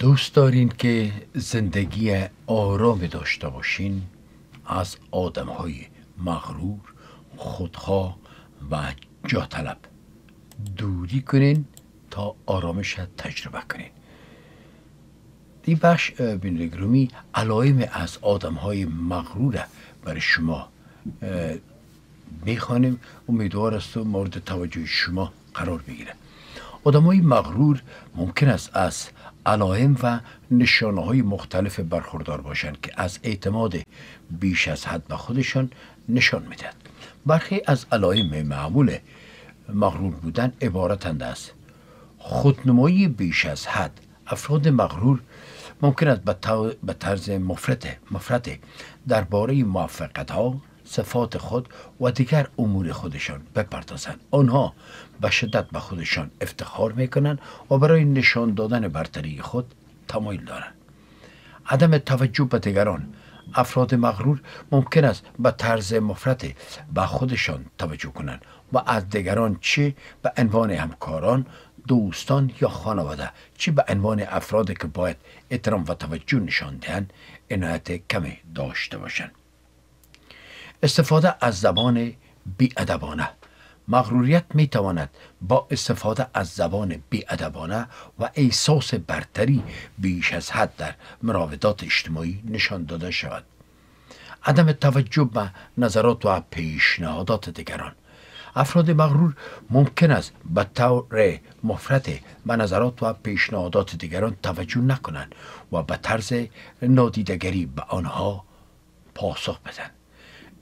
دوست دارین که زندگی آرام داشته باشین از آدم های مغرور خودخواه و طلب دوری کنین تا آرامش تجربه کنین این بخش بین علائم از آدم های مغرور برای شما میخوانیم امیدوار است و مورد توجه شما قرار بگیره آدم های مغرور ممکن است از علائم و نشانه های مختلف برخوردار باشند که از اعتماد بیش از حد به خودشان نشان میدهد. برخی از علائم معمول مغرور بودن عبارتند است. خودنمایی بیش از حد افراد مغرور ممکن است به طرز مفرط مفرت درباره موفقیت ها صفات خود و دیگر امور خودشان بپردازند آنها به شدت به خودشان افتخار میکنند و برای نشان دادن برتری خود تمایل دارند عدم توجه به دیگران افراد مغرور ممکن است به طرز مفرط به خودشان توجه کنند و از دیگران چه به عنوان همکاران دوستان یا خانواده چه به عنوان افرادی که باید احترام و توجه نشان دهند عنایت کمی داشته باشند استفاده از زبان بیادبانه مغروریت می تواند با استفاده از زبان بیادبانه و احساس برتری بیش از حد در مراودات اجتماعی نشان داده شود عدم توجه به نظرات و پیشنهادات دیگران افراد مغرور ممکن است به طور مفرد به نظرات و پیشنهادات دیگران توجه نکنند و به طرز نادیدگری به آنها پاسخ بدهند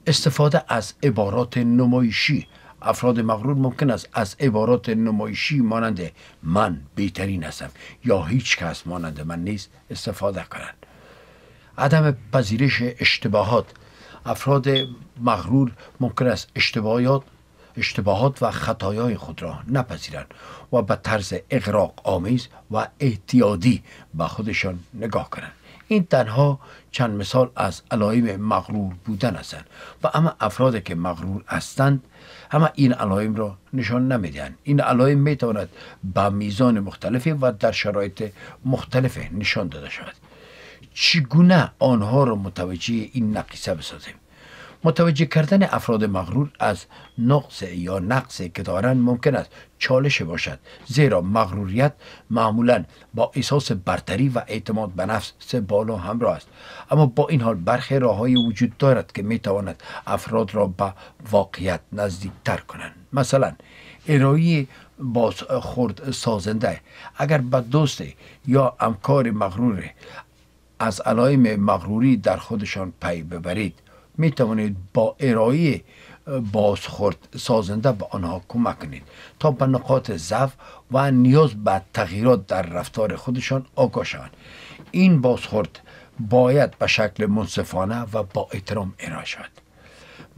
استفاده از عبارات نمایشی افراد مغرور ممکن است از عبارات نمایشی مانند من بهترین هستم یا هیچ کس مانند من نیست استفاده کنند عدم پذیرش اشتباهات افراد مغرور ممکن است اشتباهات اشتباهات و خطایای خود را نپذیرند و به طرز اغراق آمیز و احتیادی به خودشان نگاه کنند این تنها چند مثال از علایم مغرور بودن هستند و اما افرادی که مغرور هستند اما این علایم را نشان نمیدن این علائم میتواند با میزان مختلفی و در شرایط مختلف نشان داده شود چگونه آنها را متوجه این نقیصه بسازیم متوجه کردن افراد مغرور از نقص یا نقص که دارند ممکن است چالش باشد زیرا مغروریت معمولا با احساس برتری و اعتماد به نفس بالا همراه است اما با این حال برخی راههایی وجود دارد که می تواند افراد را به واقعیت نزدیک تر کنند مثلا ارائه باز خورد سازنده اگر به دوست یا همکار مغرور از علائم مغروری در خودشان پی ببرید می توانید با ارائه بازخورد سازنده به آنها کمک کنید تا به نقاط ضعف و نیاز به تغییرات در رفتار خودشان آگاه شوند این بازخورد باید به شکل منصفانه و با احترام ارائه شود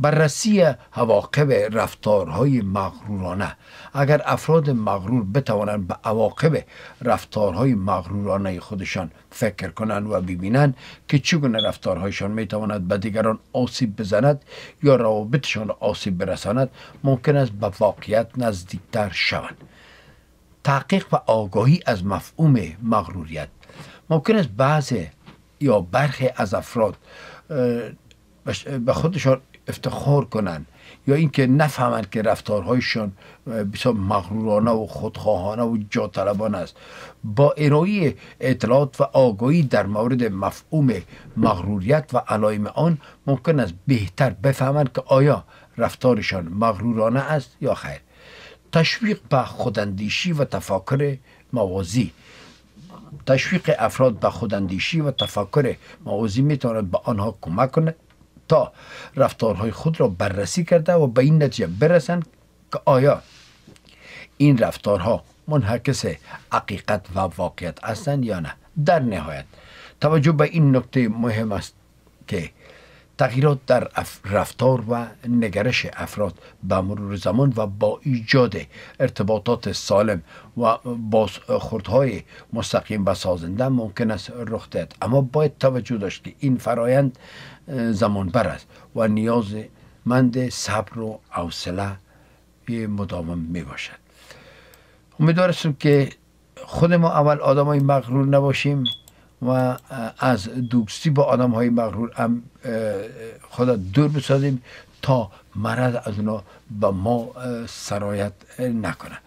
بررسی عواقب رفتارهای مغرورانه اگر افراد مغرور بتوانند به عواقب رفتارهای مغرورانه خودشان فکر کنند و ببینند که چگونه رفتارهایشان میتواند به دیگران آسیب بزند یا روابطشان آسیب برساند ممکن است به واقعیت نزدیکتر شوند تحقیق و آگاهی از مفهوم مغروریت ممکن است بعضی یا برخی از افراد به خودشان افتخار کنند یا اینکه نفهمند که رفتارهایشان بسیار مغرورانه و خودخواهانه و جاطلبانه است با ارائه اطلاعات و آگاهی در مورد مفهوم مغروریت و علایم آن ممکن است بهتر بفهمند که آیا رفتارشان مغرورانه است یا خیر تشویق به خوداندیشی و تفکر موازی تشویق افراد به خوداندیشی و تفکر موازی میتواند به آنها کمک کند تا رفتارهای خود را بررسی کرده و به این نتیجه برسند که آیا این رفتارها منحکس حقیقت و واقعیت هستند یا نه در نهایت توجه به این نکته مهم است که تغییرات در رفتار و نگرش افراد به مرور زمان و با ایجاد ارتباطات سالم و بازخوردهای مستقیم و سازنده ممکن است رخ دهد اما باید توجه داشت که این فرایند زمان بر است و نیاز مند صبر و حوصله مداوم می باشد امیدوارستم که خود ما اول آدمای مغرور نباشیم و از دوستی با آدم های مغرور هم خدا دور بسازیم تا مرض از اونا به ما سرایت نکنه